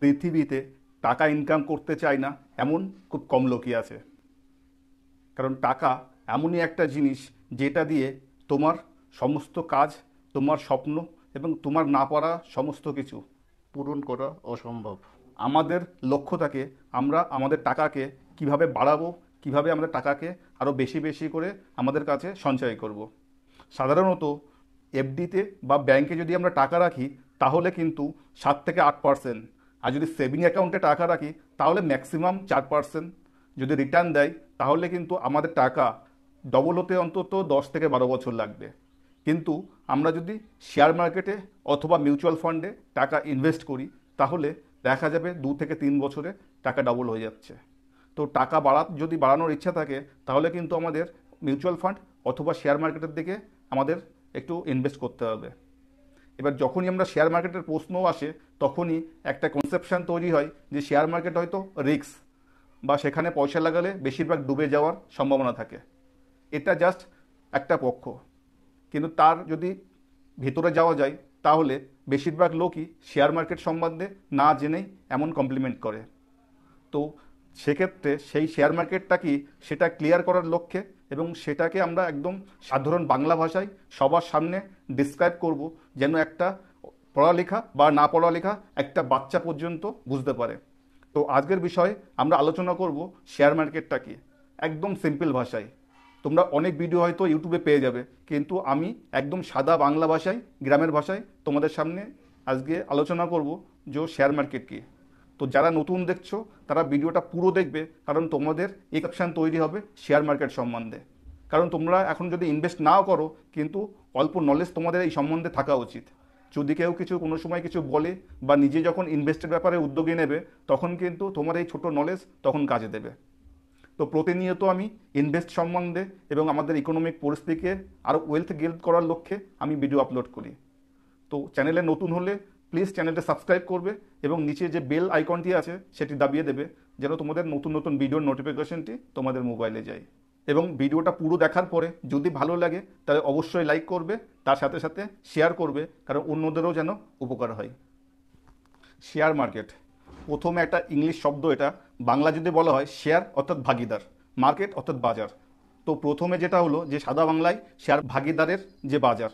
পৃথিবীতে টাকা ইনকাম করতে চায় না এমন খুব কম লোকই আছে কারণ টাকা এমনই একটা জিনিস যেটা দিয়ে তোমার সমস্ত কাজ তোমার স্বপ্ন এবং তোমার না পারা সমস্ত কিছু পূরণ করা অসম্ভব আমাদের লক্ষ্য থাকে আমরা আমাদের টাকাকে কিভাবে বাড়াবো কিভাবে আমরা টাকাকে আরও বেশি বেশি করে আমাদের কাছে সঞ্চয় করব। সাধারণত এফডিতে বা ব্যাংকে যদি আমরা টাকা রাখি তাহলে কিন্তু সাত থেকে আট পার্সেন্ট আর যদি সেভিং অ্যাকাউন্টে টাকা রাখি তাহলে ম্যাক্সিমাম চার পার্সেন্ট যদি রিটার্ন দেয় তাহলে কিন্তু আমাদের টাকা ডবল হতে অন্তত দশ থেকে বারো বছর লাগবে কিন্তু আমরা যদি শেয়ার মার্কেটে অথবা মিউচুয়াল ফান্ডে টাকা ইনভেস্ট করি তাহলে দেখা যাবে দু থেকে তিন বছরে টাকা ডবল হয়ে যাচ্ছে তো টাকা বাড়া যদি বাড়ানোর ইচ্ছা থাকে তাহলে কিন্তু আমাদের মিউচুয়াল ফান্ড অথবা শেয়ার মার্কেটের দিকে আমাদের একটু ইনভেস্ট করতে হবে এবার যখনই আমরা শেয়ার মার্কেটের প্রশ্ন আসে তখনই একটা কনসেপশান তৈরি হয় যে শেয়ার মার্কেট হয়তো রিক্স বা সেখানে পয়সা লাগালে বেশিরভাগ ডুবে যাওয়ার সম্ভাবনা থাকে এটা জাস্ট একটা পক্ষ কিন্তু তার যদি ভেতরে যাওয়া যায় তাহলে বেশিরভাগ লোকই শেয়ার মার্কেট সম্বন্ধে না জেনেই এমন কমপ্লিমেন্ট করে তো সেক্ষেত্রে সেই শেয়ার মার্কেটটা কি সেটা ক্লিয়ার করার লক্ষ্যে এবং সেটাকে আমরা একদম সাধারণ বাংলা ভাষায় সবার সামনে ডিসক্রাইব করব যেন একটা পড়ালেখা বা না পড়ালেখা একটা বাচ্চা পর্যন্ত বুঝতে পারে তো আজকের বিষয়ে আমরা আলোচনা করব শেয়ার মার্কেটটা কি একদম সিম্পল ভাষায় তোমরা অনেক ভিডিও হয়তো ইউটিউবে পেয়ে যাবে কিন্তু আমি একদম সাদা বাংলা ভাষায় গ্রামের ভাষায় তোমাদের সামনে আজকে আলোচনা করব যে শেয়ার মার্কেট কী তো যারা নতুন দেখছো তারা ভিডিওটা পুরো দেখবে কারণ তোমাদের একশান তৈরি হবে শেয়ার মার্কেট সম্বন্ধে কারণ তোমরা এখন যদি ইনভেস্ট নাও করো কিন্তু অল্প নলেজ তোমাদের এই সম্বন্ধে থাকা উচিত যদি কেউ কিছু কোনো সময় কিছু বলে বা নিজে যখন ইনভেস্টের ব্যাপারে উদ্যোগে নেবে তখন কিন্তু তোমার এই ছোটো নলেজ তখন কাজে দেবে তো প্রতিনিয়ত আমি ইনভেস্ট সম্বন্ধে এবং আমাদের ইকোনমিক পরিস্থিতিকে আরও ওয়েলথ গেল্ড করার লক্ষ্যে আমি ভিডিও আপলোড করি তো চ্যানেলে নতুন হলে প্লিজ চ্যানেলটা সাবস্ক্রাইব করবে এবং নিচে যে বেল আইকনটি আছে সেটি দাবিয়ে দেবে যেন তোমাদের নতুন নতুন ভিডিওর নোটিফিকেশনটি তোমাদের মোবাইলে যায় এবং ভিডিওটা পুরো দেখার পরে যদি ভালো লাগে তাহলে অবশ্যই লাইক করবে তার সাথে সাথে শেয়ার করবে কারণ অন্যদেরও যেন উপকার হয় শেয়ার মার্কেট প্রথমে একটা ইংলিশ শব্দ এটা বাংলা যদি বলা হয় শেয়ার অর্থাৎ ভাগিদার মার্কেট অর্থাৎ বাজার তো প্রথমে যেটা হলো যে সাদা বাংলায় শেয়ার ভাগিদারের যে বাজার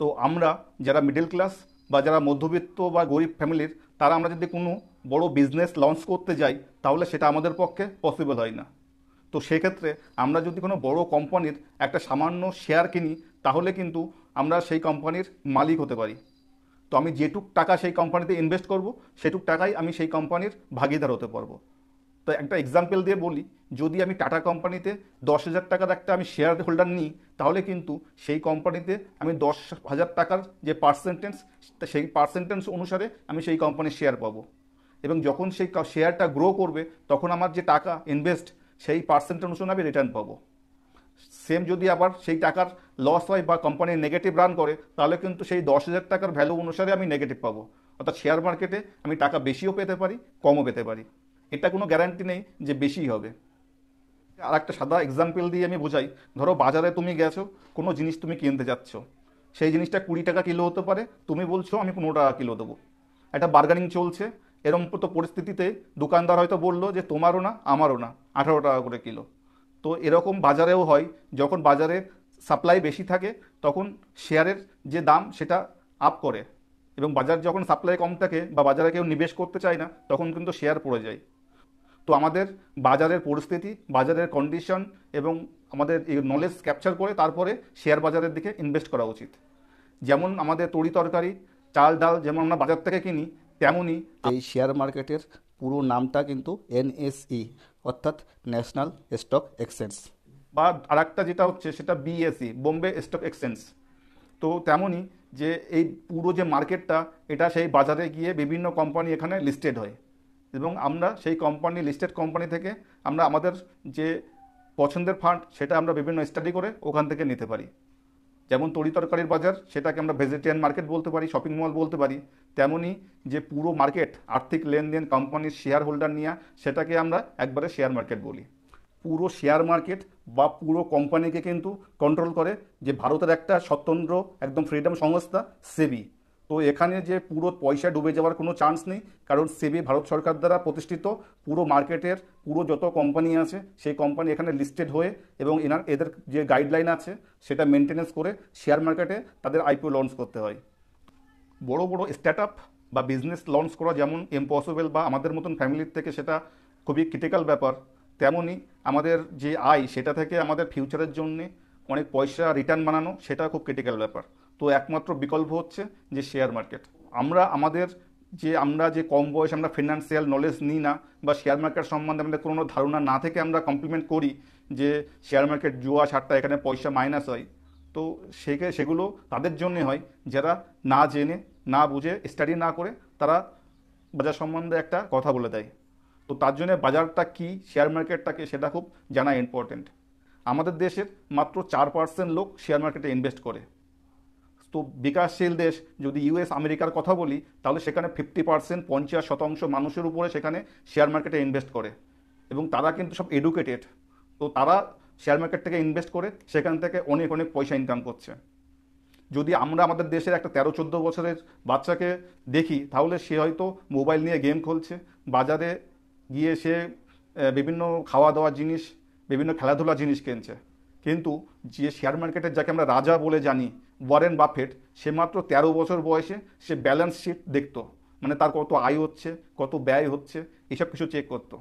তো আমরা যারা মিডল ক্লাস বা যারা মধ্যবিত্ত বা গরিব ফ্যামিলির তারা আমরা যদি কোনো বড় বিজনেস লঞ্চ করতে যাই তাহলে সেটা আমাদের পক্ষে পসিবল হয় না তো সেক্ষেত্রে আমরা যদি কোনো বড় কোম্পানির একটা সামান্য শেয়ার কিনি তাহলে কিন্তু আমরা সেই কোম্পানির মালিক হতে পারি তো আমি যেটুক টাকা সেই কোম্পানিতে ইনভেস্ট করব সেটুক টাকাই আমি সেই কোম্পানির ভাগিদার হতে পারবো তো একটা এক্সাম্পল দিয়ে বলি যদি আমি টাটা কোম্পানিতে দশ হাজার টাকার একটা আমি শেয়ার হোল্ডার নিই তাহলে কিন্তু সেই কোম্পানিতে আমি দশ হাজার টাকার যে পার্সেন্টেজ সেই পার্সেন্টেজ অনুসারে আমি সেই কোম্পানির শেয়ার পাবো এবং যখন সেই শেয়ারটা গ্রো করবে তখন আমার যে টাকা ইনভেস্ট সেই পার্সেন্ট অনুসারে আমি রিটার্ন পাবো সেম যদি আবার সেই টাকার লস হয় বা কোম্পানি নেগেটিভ রান করে তাহলে কিন্তু সেই দশ হাজার টাকার ভ্যালু অনুসারে আমি নেগেটিভ পাবো অর্থাৎ শেয়ার মার্কেটে আমি টাকা বেশিও পেতে পারি কমও পেতে পারি এটা কোনো গ্যারান্টি নেই যে বেশিই হবে আর একটা সাদা এক্সাম্পল দিয়ে আমি বোঝাই ধরো বাজারে তুমি গেছো কোনো জিনিস তুমি কিনতে যাচ্ছ সেই জিনিসটা কুড়ি টাকা কিলো হতে পারে তুমি বলছো আমি পনেরো টাকা কিলো দেবো একটা বার্গানিং চলছে এরম তো পরিস্থিতিতে দোকানদার হয়তো বললো যে তোমারও না আমারও না আঠারো টাকা করে কিলো তো এরকম বাজারেও হয় যখন বাজারে সাপ্লাই বেশি থাকে তখন শেয়ারের যে দাম সেটা আপ করে এবং বাজার যখন সাপ্লাই কম থাকে বা বাজারে কেউ নিবেশ করতে চায় না তখন কিন্তু শেয়ার পড়ে যায় তো আমাদের বাজারের পরিস্থিতি বাজারের কন্ডিশন এবং আমাদের এই নলেজ ক্যাপচার করে তারপরে শেয়ার বাজারের দিকে ইনভেস্ট করা উচিত যেমন আমাদের তরি তরকারি চাল ডাল যেমন আমরা বাজার থেকে কিনি তেমনই এই শেয়ার মার্কেটের পুরো নামটা কিন্তু এনএসই e, অর্থাৎ ন্যাশনাল স্টক এক্সচেঞ্জ বা আরেকটা যেটা হচ্ছে সেটা বিএসই বোম্বে স্টক এক্সচেঞ্জ তো তেমনই যে এই পুরো যে মার্কেটটা এটা সেই বাজারে গিয়ে বিভিন্ন কোম্পানি এখানে লিস্টেড হয় এবং আমরা সেই কোম্পানি লিস্টেড কোম্পানি থেকে আমরা আমাদের যে পছন্দের ফান্ড সেটা আমরা বিভিন্ন স্টাডি করে ওখান থেকে নিতে পারি যেমন তরিতরকারির বাজার সেটাকে আমরা ভেজিটেরিয়ান মার্কেট বলতে পারি শপিং মল বলতে পারি তেমনই যে পুরো মার্কেট আর্থিক লেনদেন কোম্পানির শেয়ার হোল্ডার নিয়ে সেটাকে আমরা একবারে শেয়ার মার্কেট বলি পুরো শেয়ার মার্কেট বা পুরো কোম্পানিকে কিন্তু কন্ট্রোল করে যে ভারতের একটা স্বতন্ত্র একদম ফ্রিডম সংস্থা সেবি তো এখানে যে পুরো পয়সা ডুবে যাওয়ার কোনো চান্স নেই কারণ সেবি ভারত সরকার দ্বারা প্রতিষ্ঠিত পুরো মার্কেটের পুরো যত কোম্পানি আছে সেই কোম্পানি এখানে লিস্টেড হয়ে এবং এনার এদের যে গাইডলাইন আছে সেটা মেনটেনেন্স করে শেয়ার মার্কেটে তাদের আইপিও লঞ্চ করতে হয় বড় বড় স্টার্ট বা বিজনেস লঞ্চ করা যেমন ইম্পসিবল বা আমাদের মতন ফ্যামিলির থেকে সেটা খুবই ক্রিটিক্যাল ব্যাপার তেমনই আমাদের যে আয় সেটা থেকে আমাদের ফিউচারের জন্যে অনেক পয়সা রিটার্ন বানানো সেটা খুব ক্রিটিক্যাল ব্যাপার তো একমাত্র বিকল্প হচ্ছে যে শেয়ার মার্কেট আমরা আমাদের যে আমরা যে কম বয়সে আমরা ফিনান্সিয়াল নলেজ নিই না বা শেয়ার মার্কেট সম্বন্ধে আমাদের কোনো ধারণা না থেকে আমরা কমপ্লিমেন্ট করি যে শেয়ার মার্কেট জুয়া ছাড়টা এখানে পয়সা মাইনাস হয় তো সেকে সেগুলো তাদের জন্য হয় যারা না জেনে না বুঝে স্টাডি না করে তারা বাজার সম্বন্ধে একটা কথা বলে দেয় তো তার জন্য বাজারটা কি শেয়ার মার্কেটটাকে সেটা খুব জানা ইম্পর্টেন্ট আমাদের দেশের মাত্র চার পার্সেন্ট লোক শেয়ার মার্কেটে ইনভেস্ট করে তো বিকাশশীল দেশ যদি ইউএস আমেরিকার কথা বলি তাহলে সেখানে ফিফটি পার্সেন্ট পঞ্চাশ শতাংশ মানুষের উপরে সেখানে শেয়ার মার্কেটে ইনভেস্ট করে এবং তারা কিন্তু সব এডুকেটেড তো তারা শেয়ার মার্কেট থেকে ইনভেস্ট করে সেখান থেকে অনেক অনেক পয়সা ইনকাম করছে যদি আমরা আমাদের দেশের একটা তেরো চোদ্দো বছরের বাচ্চাকে দেখি তাহলে সে হয়তো মোবাইল নিয়ে গেম খেলছে বাজারে গিয়ে সে বিভিন্ন খাওয়া দাওয়া জিনিস বিভিন্ন খেলাধুলা জিনিস কিনছে কিন্তু যে শেয়ার মার্কেটের যাকে আমরা রাজা বলে জানি ওয়ারেন বাফেট সে মাত্র তেরো বছর বয়সে সে ব্যালেন্স শিট দেখত মানে তার কত আয় হচ্ছে কত ব্যয় হচ্ছে এসব কিছু চেক করতো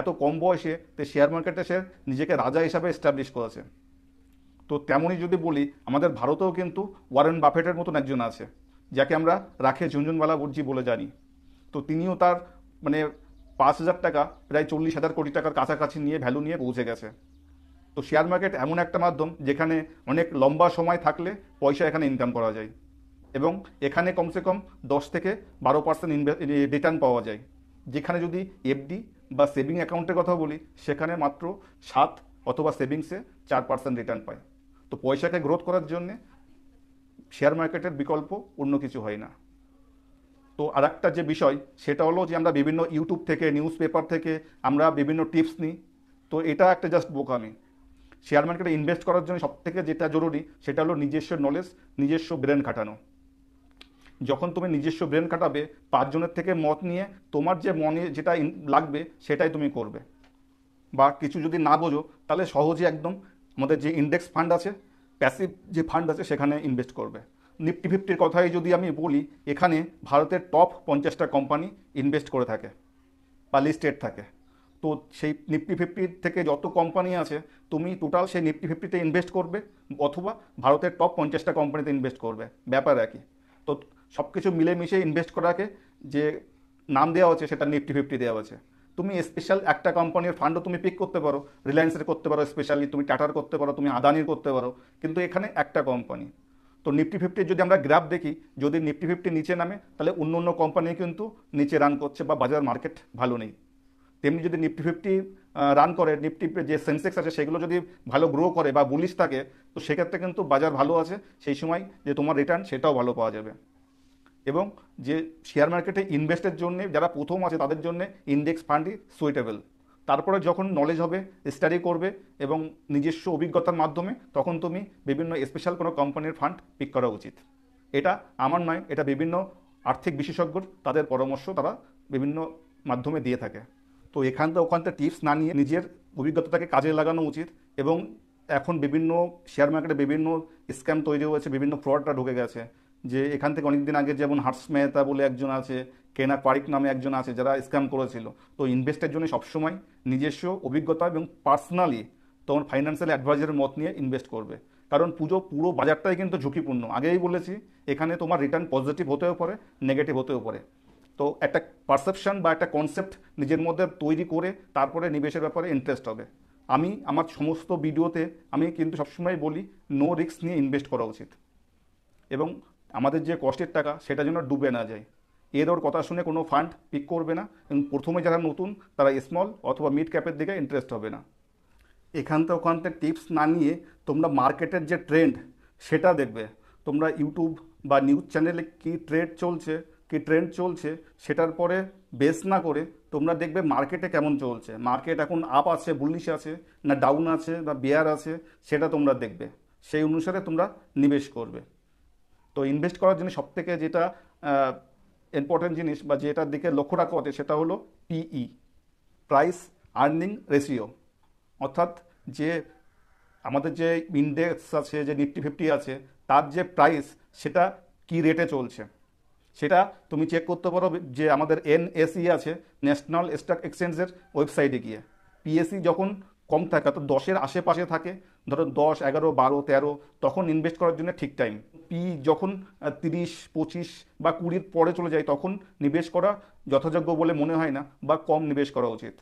এত কম বয়সে তো শেয়ার মার্কেটে সে নিজেকে রাজা হিসাবে এস্টাবলিশ করেছে তো তেমনই যদি বলি আমাদের ভারতেও কিন্তু ওয়ারেন বাফেটের মতন একজন আছে যাকে আমরা রাখে ঝুনঝুনওয়ালা বুর্জি বলে জানি তো তিনিও তার মানে পাঁচ হাজার টাকা প্রায় চল্লিশ হাজার কোটি টাকার কাছাকাছি নিয়ে ভ্যালু নিয়ে পৌঁছে গেছে তো শেয়ার মার্কেট এমন একটা মাধ্যম যেখানে অনেক লম্বা সময় থাকলে পয়সা এখানে ইনকাম করা যায় এবং এখানে কমসে কম দশ থেকে বারো পার্সেন্ট রিটার্ন পাওয়া যায় যেখানে যদি এফডি বা সেভিং অ্যাকাউন্টের কথা বলি সেখানে মাত্র সাত অথবা সেভিংসে চার পার্সেন্ট রিটার্ন পায় তো পয়সাকে গ্রোথ করার জন্যে শেয়ার মার্কেটের বিকল্প অন্য কিছু হয় না তো আর একটা যে বিষয় সেটা হলো যে আমরা বিভিন্ন ইউটিউব থেকে নিউজ পেপার থেকে আমরা বিভিন্ন টিপস নিই তো এটা একটা জাস্ট বোকামি শেয়ার মার্কেটে ইনভেস্ট করার জন্য সবথেকে যেটা জরুরি সেটা হলো নিজস্ব নলেজ নিজস্ব ব্রেন খাটানো যখন তুমি নিজস্ব ব্রেন খাটাবে পাঁচজনের থেকে মত নিয়ে তোমার যে মনে যেটা লাগবে সেটাই তুমি করবে বা কিছু যদি না বোঝো তাহলে সহজে একদম আমাদের যে ইন্ডেক্স ফান্ড আছে প্যাসিভ যে ফান্ড আছে সেখানে ইনভেস্ট করবে নিফটি ফিফটির কথাই যদি আমি বলি এখানে ভারতের টপ পঞ্চাশটা কোম্পানি ইনভেস্ট করে থাকে বা লিস্টেড থাকে তো সেই নিফটি ফিফটির থেকে যত কোম্পানি আছে তুমি টোটাল সেই নিফটি ফিফটিতে ইনভেস্ট করবে অথবা ভারতের টপ পঞ্চাশটা কোম্পানিতে ইনভেস্ট করবে ব্যাপার একই তো সব কিছু মিলেমিশে ইনভেস্ট করাকে যে নাম দেওয়া হচ্ছে সেটা নিফটি ফিফটি দেওয়া হচ্ছে তুমি স্পেশাল একটা কোম্পানির ফান্ডও তুমি পিক করতে পারো রিলায়েন্সের করতে পারো স্পেশালি তুমি টাটার করতে পারো তুমি আদানির করতে পারো কিন্তু এখানে একটা কোম্পানি তো নিফটি ফিফটির যদি আমরা গ্রাফ দেখি যদি নিফটি ফিফটি নিচে নামে তাহলে অন্য অন্য কোম্পানি কিন্তু নিচে রান করছে বা বাজার মার্কেট ভালো নেই তেমনি যদি নিফটি ফিফটি রান করে নিফটি যে সেন্সেক্স আছে সেগুলো যদি ভালো গ্রো করে বা বুলিশ থাকে তো সেক্ষেত্রে কিন্তু বাজার ভালো আছে সেই সময় যে তোমার রিটার্ন সেটাও ভালো পাওয়া যাবে এবং যে শেয়ার মার্কেটে ইনভেস্টের জন্য যারা প্রথম আছে তাদের জন্য ইন্ডেক্স ফান্ডই সুইটেবল তারপরে যখন নলেজ হবে স্টাডি করবে এবং নিজস্ব অভিজ্ঞতার মাধ্যমে তখন তুমি বিভিন্ন স্পেশাল কোনো কোম্পানির ফান্ড পিক করা উচিত এটা আমার নয় এটা বিভিন্ন আর্থিক বিশেষজ্ঞর তাদের পরামর্শ তারা বিভিন্ন মাধ্যমে দিয়ে থাকে তো এখানটা ওখানটা টিপস না নিয়ে নিজের অভিজ্ঞতাটাকে কাজে লাগানো উচিত এবং এখন বিভিন্ন শেয়ার মার্কেটে বিভিন্ন স্ক্যাম তৈরি হয়েছে বিভিন্ন ফ্রডটা ঢুকে গেছে যে এখান থেকে অনেকদিন আগে যেমন হার্স মেহতা বলে একজন আছে কেনা পারিক নামে একজন আছে যারা স্ক্যাম করেছিল তো ইনভেস্টের জন্য সবসময় নিজস্ব অভিজ্ঞতা এবং পার্সোনালি তোমার ফাইন্যান্সিয়াল অ্যাডভাইজারের মত নিয়ে ইনভেস্ট করবে কারণ পুজো পুরো বাজারটাই কিন্তু ঝুঁকিপূর্ণ আগেই বলেছি এখানে তোমার রিটার্ন পজিটিভ হতেও পারে নেগেটিভ হতেও পারে তো একটা পারসেপশন বা একটা কনসেপ্ট নিজের মধ্যে তৈরি করে তারপরে নিবেশের ব্যাপারে ইন্টারেস্ট হবে আমি আমার সমস্ত ভিডিওতে আমি কিন্তু সবসময় বলি নো রিস্ক নিয়ে ইনভেস্ট করা উচিত এবং আমাদের যে কষ্টের টাকা সেটা যেন ডুবে না যায় এর ওর কথা শুনে কোনো ফান্ড পিক করবে না এবং প্রথমে যারা নতুন তারা স্মল অথবা মিড ক্যাপের দিকে ইন্টারেস্ট হবে না এখান থেকে ওখান থেকে টিপস না নিয়ে তোমরা মার্কেটের যে ট্রেন্ড সেটা দেখবে তোমরা ইউটিউব বা নিউজ চ্যানেলে কী ট্রেড চলছে কি ট্রেন্ড চলছে সেটার পরে বেস না করে তোমরা দেখবে মার্কেটে কেমন চলছে মার্কেট এখন আপ আছে বুলিশ আছে না ডাউন আছে না বেয়ার আছে সেটা তোমরা দেখবে সেই অনুসারে তোমরা নিবেশ করবে তো ইনভেস্ট করার জন্য সবথেকে যেটা ইম্পর্টেন্ট জিনিস বা যেটার দিকে লক্ষ্য রাখা হতে সেটা হলো পিই প্রাইস আর্নিং রেশিও অর্থাৎ যে আমাদের যে ইন্ডেক্স আছে যে নিফটি ফিফটি আছে তার যে প্রাইস সেটা কি রেটে চলছে সেটা তুমি চেক করতে পারো যে আমাদের এনএসই আছে ন্যাশনাল স্টক এক্সচেঞ্জের ওয়েবসাইটে গিয়ে পিএসসি যখন কম থাকে তো দশের আশেপাশে থাকে ধরো দশ এগারো বারো তেরো তখন ইনভেস্ট করার জন্য ঠিক টাইম পি যখন তিরিশ পঁচিশ বা কুড়ির পরে চলে যায় তখন নিবেশ করা যথাযোগ্য বলে মনে হয় না বা কম নিবেশ করা উচিত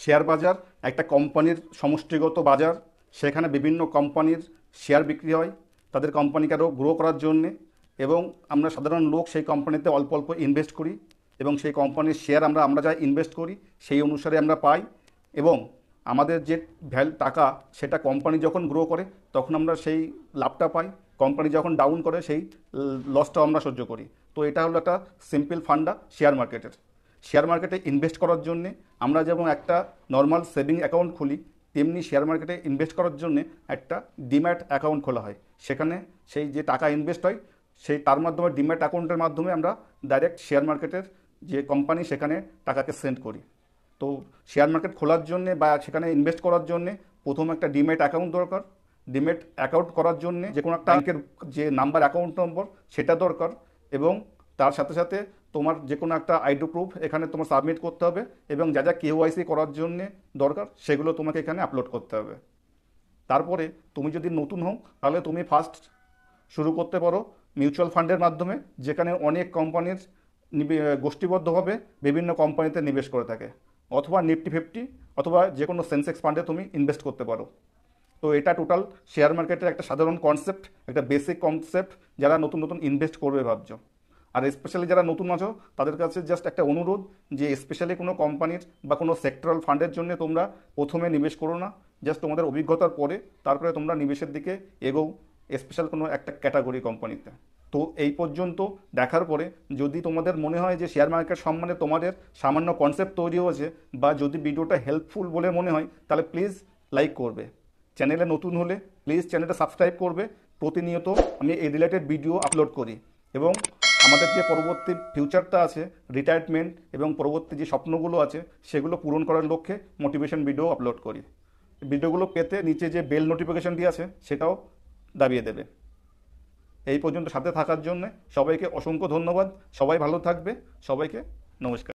শেয়ার বাজার একটা কোম্পানির সমষ্টিগত বাজার সেখানে বিভিন্ন কোম্পানির শেয়ার বিক্রি হয় তাদের কোম্পানিকে আরও গ্রো করার জন্যে এবং আমরা সাধারণ লোক সেই কোম্পানিতে অল্প অল্প ইনভেস্ট করি এবং সেই কোম্পানির শেয়ার আমরা আমরা যা ইনভেস্ট করি সেই অনুসারে আমরা পাই এবং আমাদের যে ভ্যালু টাকা সেটা কোম্পানি যখন গ্রো করে তখন আমরা সেই লাভটা পাই কোম্পানি যখন ডাউন করে সেই লসটাও আমরা সহ্য করি তো এটা হলো একটা সিম্পল ফান্ডা শেয়ার মার্কেটের শেয়ার মার্কেটে ইনভেস্ট করার জন্য আমরা যেমন একটা নর্মাল সেভিং অ্যাকাউন্ট খুলি তেমনি শেয়ার মার্কেটে ইনভেস্ট করার জন্য একটা ডিম্যাট অ্যাকাউন্ট খোলা হয় সেখানে সেই যে টাকা ইনভেস্ট হয় সেই তার মাধ্যমে ডিম্যাট অ্যাকাউন্টের মাধ্যমে আমরা ডাইরেক্ট শেয়ার মার্কেটের যে কোম্পানি সেখানে টাকাকে সেন্ড করি তো শেয়ার মার্কেট খোলার জন্যে বা সেখানে ইনভেস্ট করার জন্যে প্রথম একটা ডিম্যাট অ্যাকাউন্ট দরকার ডিম্যাট অ্যাকাউন্ট করার জন্য যে কোনো একটা ব্যাংকের যে নাম্বার অ্যাকাউন্ট নম্বর সেটা দরকার এবং তার সাথে সাথে তোমার যে কোনো একটা আইডি প্রুফ এখানে তোমার সাবমিট করতে হবে এবং যা যা কেওয়াইসি করার জন্যে দরকার সেগুলো তোমাকে এখানে আপলোড করতে হবে তারপরে তুমি যদি নতুন হও তাহলে তুমি ফার্স্ট শুরু করতে পারো মিউচুয়াল ফান্ডের মাধ্যমে যেখানে অনেক কোম্পানির গোষ্ঠীবদ্ধভাবে বিভিন্ন কোম্পানিতে নিবেশ করে থাকে অথবা নিফটি ফিফটি অথবা যে কোনো সেন্সেক্স ফান্ডে তুমি ইনভেস্ট করতে পারো তো এটা টোটাল শেয়ার মার্কেটের একটা সাধারণ কনসেপ্ট একটা বেসিক কনসেপ্ট যারা নতুন নতুন ইনভেস্ট করবে ভাবছো আর স্পেশালি যারা নতুন আছো তাদের কাছে জাস্ট একটা অনুরোধ যে স্পেশালি কোনো কোম্পানির বা কোনো সেক্টরাল ফান্ডের জন্য তোমরা প্রথমে নিবেশ করো না জাস্ট তোমাদের অভিজ্ঞতার পরে তারপরে তোমরা নিবেশের দিকে এগোও স্পেশাল কোনো একটা ক্যাটাগরি কোম্পানিতে তো এই পর্যন্ত দেখার পরে যদি তোমাদের মনে হয় যে শেয়ার মার্কেট সম্মানে তোমাদের সামান্য কনসেপ্ট তৈরি হয়েছে বা যদি ভিডিওটা হেল্পফুল বলে মনে হয় তাহলে প্লিজ লাইক করবে চ্যানেলে নতুন হলে প্লিজ চ্যানেলটা সাবস্ক্রাইব করবে প্রতিনিয়ত আমি এই রিলেটেড ভিডিও আপলোড করি এবং আমাদের যে পরবর্তী ফিউচারটা আছে রিটায়ারমেন্ট এবং পরবর্তী যে স্বপ্নগুলো আছে সেগুলো পূরণ করার লক্ষ্যে মোটিভেশন ভিডিও আপলোড করি ভিডিওগুলো পেতে নিচে যে বেল নোটিফিকেশনটি আছে সেটাও দাবিয়ে দেবে এই পর্যন্ত সাথে থাকার জন্য সবাইকে অসংখ্য ধন্যবাদ সবাই ভালো থাকবে সবাইকে নমস্কার